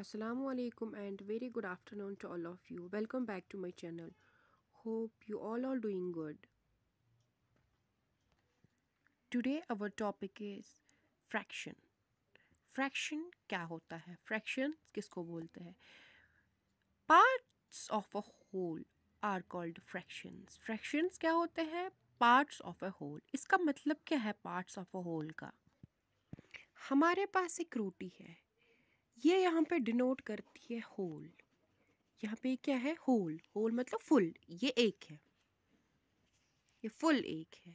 Assalamualaikum and very good afternoon to all of you. Welcome back to my channel. Hope you all are doing good. Today our topic is fraction. Fraction क्या होता है Fraction किसको बोलते हैं Parts of a whole are called fractions. Fractions क्या होते हैं Parts of a whole. इसका मतलब क्या है Parts of a whole का हमारे पास एक रोटी है ये यहाँ पे डिनोट करती है होल यहाँ पे क्या है होल होल मतलब फुल ये एक है ये फुल एक है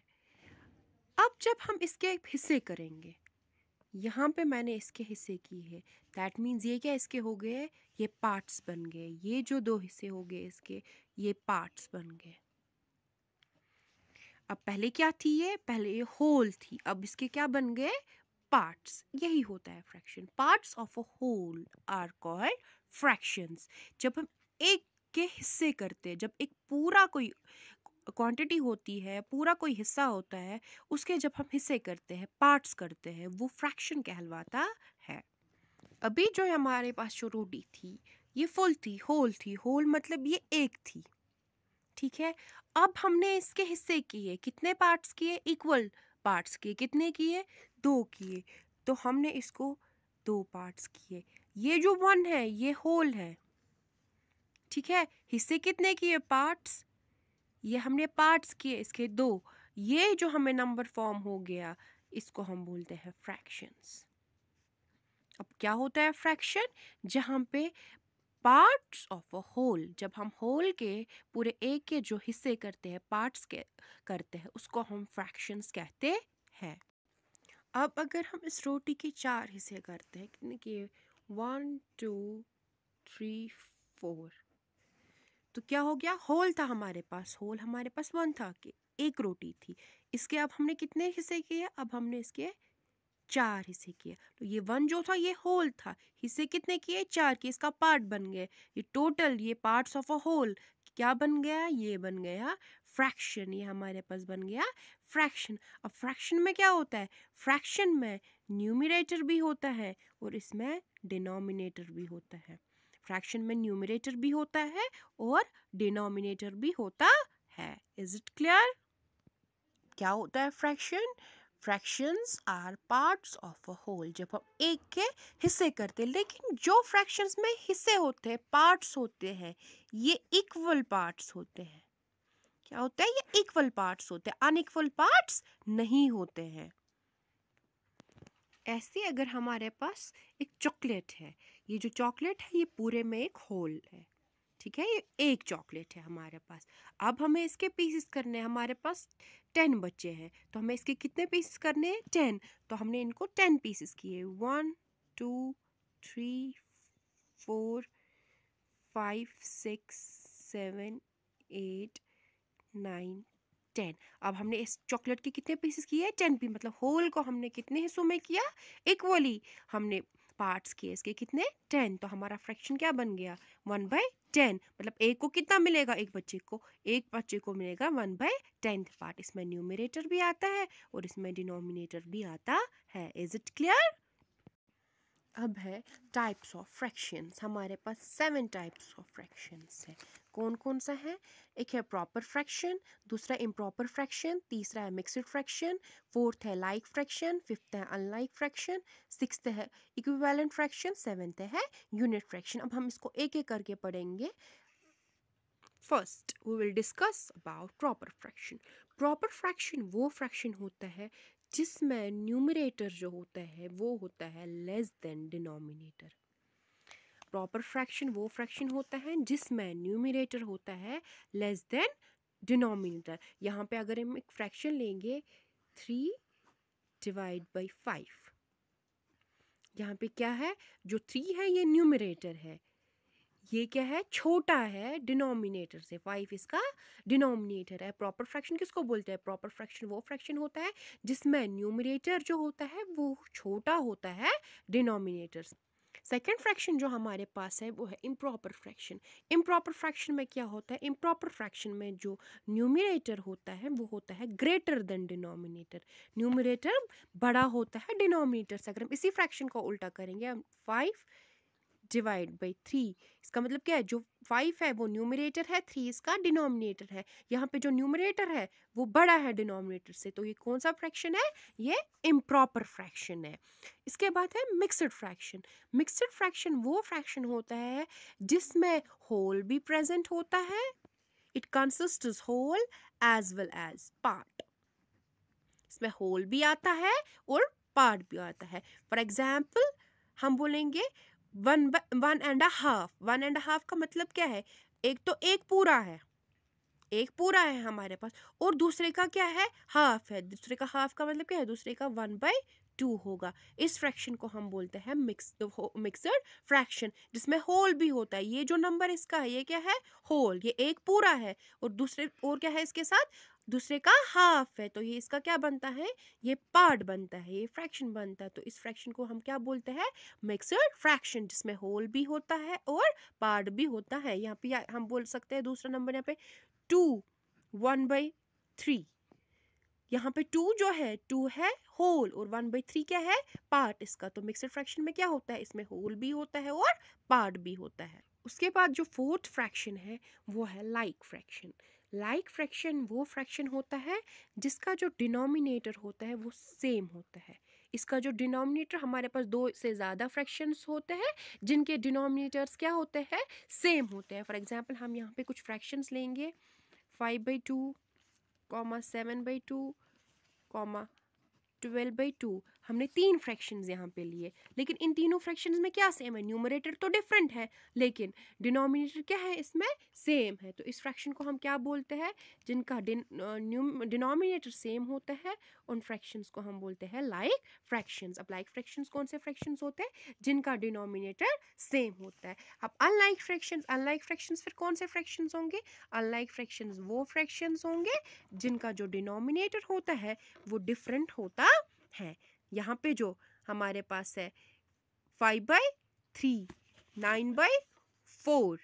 अब जब हम इसके हिस्से करेंगे यहाँ पे मैंने इसके हिस्से की है दैट मीन्स ये क्या इसके हो गए ये पार्ट्स बन गए ये जो दो हिस्से हो गए इसके ये पार्ट्स बन गए अब पहले क्या थी ये पहले ये होल थी अब इसके क्या बन गए पार्ट्स यही होता है fraction parts of a whole are called fractions जब हम एक के हिस्से करते हैं जब एक पूरा कोई क्वांटिटी होती है पूरा कोई हिस्सा होता है उसके जब हम हिस्से करते हैं पार्ट्स करते हैं वो फ्रैक्शन कहलवाता है अभी जो हमारे पास जो रोटी थी ये फुल थी होल थी होल मतलब ये एक थी ठीक है अब हमने इसके हिस्से किए कितने पार्ट्स किए इक्वल पार्ट्स किए कितने किए दो किए तो हमने इसको दो पार्ट्स किए ये जो वन है ये होल है ठीक है हिस्से कितने किए पार्ट्स ये हमने पार्ट्स किए इसके दो ये जो हमें नंबर फॉर्म हो गया इसको हम बोलते हैं फ्रैक्शंस अब क्या होता है फ्रैक्शन जहाँ पे पार्ट्स ऑफ अ होल जब हम होल के पूरे एक के जो हिस्से करते हैं पार्ट्स के करते हैं उसको हम फ्रैक्शंस कहते हैं अब अगर हम इस रोटी के चार हिस्से करते हैं कितने किए वन टू थ्री फोर तो क्या हो गया होल था हमारे पास होल हमारे पास वन था कि एक रोटी थी इसके अब हमने कितने हिस्से किए अब हमने इसके चार हिस्से किए तो ये वन जो था ये होल था हिस्से कितने किए चार के इसका पार्ट बन गए ये टोटल ये पार्ट्स ऑफ अ होल क्या बन गया ये बन गया फ्रैक्शन ये हमारे पास बन गया फ्रैक्शन अब फ्रैक्शन में क्या होता है फ्रैक्शन में न्यूमिरेटर भी होता है और इसमें डिनोमिनेटर भी होता है फ्रैक्शन में न्यूमिरेटर भी होता है और डिनोमिनेटर भी होता है इज इट क्लियर क्या होता है fraction fractions are parts of a whole जब हम एक के हिस्से करते हैं लेकिन जो फ्रैक्शंस में हिस्से होते हैं पार्ट्स होते हैं ये इक्वल पार्ट्स होते हैं क्या होता है ये इक्वल पार्ट्स होते हैं अनइक्वल पार्ट्स नहीं होते हैं ऐसे अगर हमारे पास एक चॉकलेट है ये जो चॉकलेट है ये पूरे में एक होल है ठीक है ये एक चॉकलेट है हमारे पास अब हमें इसके पीसेस करने हैं हमारे पास टेन बच्चे हैं तो हमें इसके कितने पीसेस करने हैं टेन तो हमने इनको टेन पीसेस किए one two three four five six seven eight nine ten अब हमने इस चॉकलेट के कितने पीसेस किए टेन पी मतलब होल को हमने कितने हिस्सों में किया इक्वली हमने पार्ट्स किए इसके कितने टेन तो हमारा फ्रैक्शन क्या बन गया वन बाई टेन मतलब एक को कितना मिलेगा एक बच्चे को एक बच्चे को मिलेगा वन बाई टेंथ पार्ट इसमें न्यूमिनेटर भी आता है और इसमें डिनोमिनेटर भी आता है इज इट क्लियर अब है टाइप्स ऑफ फ्रैक्शंस हमारे पास सेवन टाइप्स ऑफ फ्रैक्शंस है कौन कौन सा है एक है प्रॉपर फ्रैक्शन दूसरा इम्प्रॉपर फ्रैक्शन तीसरा है मिक्सड फ्रैक्शन फोर्थ है लाइक फ्रैक्शन फिफ्थ है अनलाइक फ्रैक्शन सिक्स्थ है इक्विवेलेंट फ्रैक्शन सेवेंथ है यूनिट फ्रैक्शन अब हम इसको एक एक करके पढ़ेंगे first we will discuss about proper fraction proper fraction वो फ्रैक्शन होता है जिसमें न्यूमिनेटर जो होता है वो होता है less than denominator proper fraction वो फ्रैक्शन होता है जिसमें न्यूमिनेटर होता है लेस देन डिनोमिनेटर यहाँ पे अगर हम एक फ्रैक्शन लेंगे थ्री डिवाइड बाई फाइव यहाँ पे क्या है जो थ्री है ये न्यूमिनेटर है ये क्या है छोटा है डिनोमिनेटर से फाइव इसका डिनोमिनेटर है प्रॉपर फ्रैक्शन किसको बोलते हैं प्रॉपर फ्रैक्शन वो फ्रैक्शन होता है जिसमें न्यूमिनेटर जो होता है वो छोटा होता है डिनोमिनेटर सेकेंड फ्रैक्शन जो हमारे पास है वो है इम्प्रॉपर फ्रैक्शन इम्प्रॉपर फ्रैक्शन में क्या होता है इम्प्रॉपर फ्रैक्शन में जो न्यूमिनेटर होता है वो होता है ग्रेटर देन डिनोमिनेटर न्यूमिनेटर बड़ा होता है डिनोमिनेटर से अगर हम इसी फ्रैक्शन को उल्टा करेंगे हम फाइव डिवाइड बाई थ्री इसका मतलब क्या है जो फाइव है वो न्यूमिनेटर है थ्री इसका डिनोमिनेटर है यहाँ पे जो न्यूमरेटर है वो बड़ा है डिनोमिनेटर से तो ये कौन सा फ्रैक्शन है ये इम्प्रॉपर फ्रैक्शन है इसके बाद है मिक्सड फ्रैक्शन मिक्सड फ्रैक्शन वो फ्रैक्शन होता है जिसमें होल भी प्रेजेंट होता है it consist whole as well as part इसमें होल भी आता है और पार्ट भी आता है फॉर एग्जाम्पल हम बोलेंगे one one and half one and half का मतलब क्या है एक तो एक पूरा है एक पूरा है हमारे पास और दूसरे का क्या है हाफ है दूसरे का हाफ का मतलब क्या है दूसरे का वन बाई टू होगा इस फ्रैक्शन को हम बोलते हैं मिक्स मिक्सड फ्रैक्शन जिसमें होल भी होता है ये जो नंबर इसका है ये क्या है होल ये एक पूरा है और दूसरे और क्या है इसके साथ दूसरे का हाफ है तो ये इसका क्या बनता है ये पार्ट बनता है ये फ्रैक्शन बनता है तो इस फ्रैक्शन को हम क्या बोलते हैं मिक्सड फ्रैक्शन जिसमें होल भी होता है और पार्ट भी होता है यहाँ पे हम बोल सकते हैं दूसरा नंबर यहाँ पे टू वन बाई थ्री यहाँ पे टू जो है टू है होल और वन बाई थ्री क्या है पार्ट इसका तो मिक्सड फ्रैक्शन में क्या होता है इसमें होल भी होता है और पार्ट भी होता है उसके बाद जो फोर्थ फ्रैक्शन है वो है like like fraction like fraction वो फ्रैक्शन होता है जिसका जो डिनोमिनेटर होता है वो सेम होता है इसका जो डिनोमिनेटर हमारे पास दो से ज़्यादा फ्रैक्शंस होते हैं जिनके डिनोमिनेटर्स क्या होते हैं सेम होते हैं फॉर एग्जांपल हम यहाँ पे कुछ फ्रैक्शंस लेंगे five by two comma seven by two comma twelve by two हमने तीन फ्रैक्शंस यहाँ पे लिए लेकिन इन तीनों फ्रैक्शंस में क्या सेम है न्यूमरेटर तो डिफरेंट है लेकिन डिनोमिनेटर क्या है इसमें सेम है तो इस फ्रैक्शन को हम क्या बोलते हैं जिनका डिनोमिनेटर सेम होता है उन फ्रैक्शंस को हम बोलते हैं लाइक फ्रैक्शंस अब लाइक फ्रैक्शंस कौन से फ्रैक्शंस होते हैं जिनका डिनोमिनेटर सेम होता है अब अनलाइक फ्रैक्शंस अनलाइक फ्रैक्शंस फिर कौन से फ्रैक्शंस होंगे अनलाइक फ्रैक्शंस वो फ्रैक्शंस होंगे जिनका जो डिनोमिनेटर होता है वो डिफरेंट होता है यहाँ पे जो हमारे पास है five by three nine by four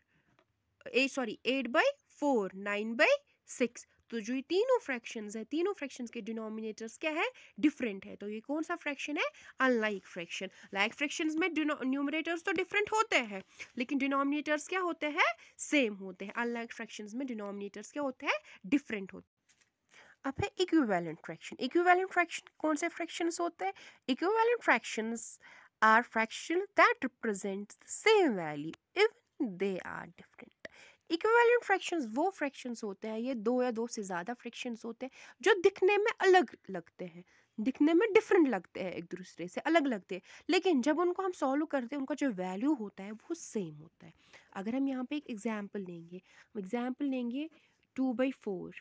uh sorry eight by four nine by six तो जो ये तीनों फ्रैक्शंस है तीनों फ्रैक्शंस के डिनोमिनेटर्स क्या है डिफरेंट है तो ये कौन सा फ्रैक्शन है अनलाइक फ्रैक्शन लाइक फ्रैक्शंस में डिनोमिनेटर्स तो डिफरेंट होते हैं लेकिन डिनोमिनेटर्स क्या होते हैं सेम होते हैं अनलाइक फ्रैक्शंस में डिनोमिनेटर्स क्या होते हैं डिफरेंट होते हैं अब है इक्विवेलेंट फ्रैक्शन इक्विवेलेंट फ्रैक्शन कौन से फ्रैक्शंस होते हैं equivalent fractions are fraction that represent the same value even they are different equivalent fractions वो फ्रैक्शंस होते हैं ये दो या दो से ज़्यादा फ्रैक्शंस होते हैं जो दिखने में अलग लगते हैं दिखने में डिफरेंट लगते हैं एक दूसरे से अलग लगते हैं लेकिन जब उनको हम सॉल्व करते हैं उनका जो वैल्यू होता है वो सेम होता है अगर हम यहाँ पे एक एग्जाम्पल लेंगे हम एग्जाम्पल लेंगे टू बाई फोर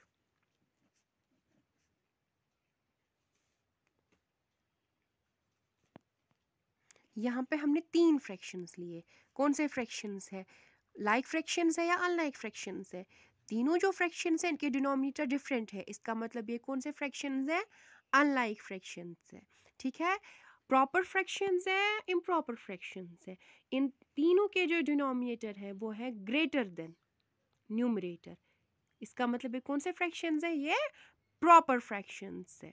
यहाँ पे हमने तीन फ्रैक्शंस लिए कौन से फ्रैक्शंस है लाइक फ्रैक्शंस है या अनलाइक फ्रैक्शंस है तीनों जो फ्रैक्शंस हैं इनके डिनोमिनेटर डिफरेंट है इसका मतलब ये कौन से फ्रैक्शंस है अनलाइक फ्रैक्शंस है ठीक है प्रॉपर फ्रैक्शंस है इम्प्रॉपर फ्रैक्शंस है इन तीनों के जो डिनोमिनेटर है वो है ग्रेटर देन न्यूमरेटर इसका मतलब ये कौन से फ्रैक्शंस है ये प्रॉपर फ्रैक्शंस है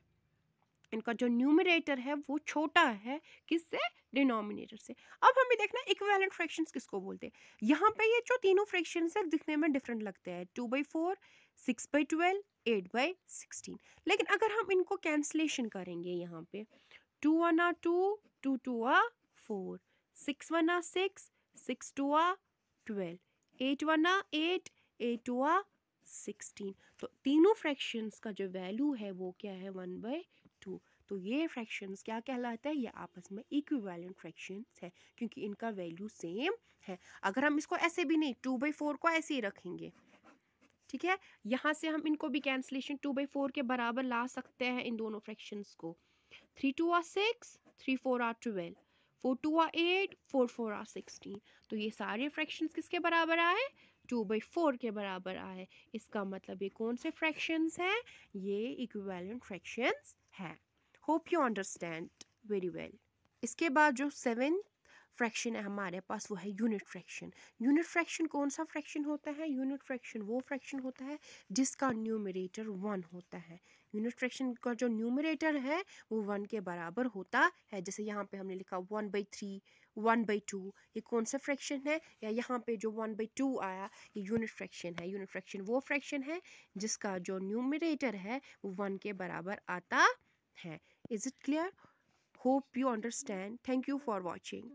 इनका जो न्यूमिनेटर है वो छोटा है किससे डिनोमिनेटर से अब हमें देखना इक्वेलेंट फ्रैक्शंस किसको बोलते हैं यहाँ पे ये जो तीनों फ्रैक्शंस है दिखने में डिफरेंट लगते हैं two by four six by twelve eight by sixteen लेकिन अगर हम इनको कैंसलेशन करेंगे यहाँ पे two one are two two two are four six one are six six two are twelve eight one are eight eight two are sixteen तो तीनों fractions का जो वैल्यू है वो क्या है वन बाई टू तो ये फ्रैक्शंस क्या कहलाते हैं ये आपस में इक्विवेलेंट फ्रैक्शंस है क्योंकि इनका वैल्यू सेम है अगर हम इसको ऐसे भी नहीं टू बाई फोर को ऐसे ही रखेंगे ठीक है यहाँ से हम इनको भी कैंसिलेशन टू बाई फोर के बराबर ला सकते हैं इन दोनों फ्रैक्शंस को three two are six three four are twelve four two are eight four four are sixteen तो ये सारे फ्रैक्शंस किसके बराबर आए टू बाई फोर के बराबर आए इसका मतलब ये कौन से फ्रैक्शंस हैं ये इक्विवेलेंट फ्रैक्शंस है hope you understand very well इसके बाद जो सेवन फ्रैक्शन है हमारे पास वो है यूनिट फ्रैक्शन यूनिट फ्रैक्शन कौन सा फ्रैक्शन होता है यूनिट फ्रैक्शन वो फ्रैक्शन होता है जिसका न्यूमरेटर वन होता है यूनिट फ्रैक्शन का जो न्यूमरेटर है वो वन के बराबर होता है जैसे यहाँ पे हमने लिखा one by three one by two ये कौन सा फ्रैक्शन है या यहाँ पे जो वन बाई टू आया ये यूनिट फ्रैक्शन है यूनिट फ्रैक्शन वो फ्रैक्शन है जिसका जो न्यूमरेटर है वो वन के बराबर आता है हैं is it clear hope you understand thank you for watching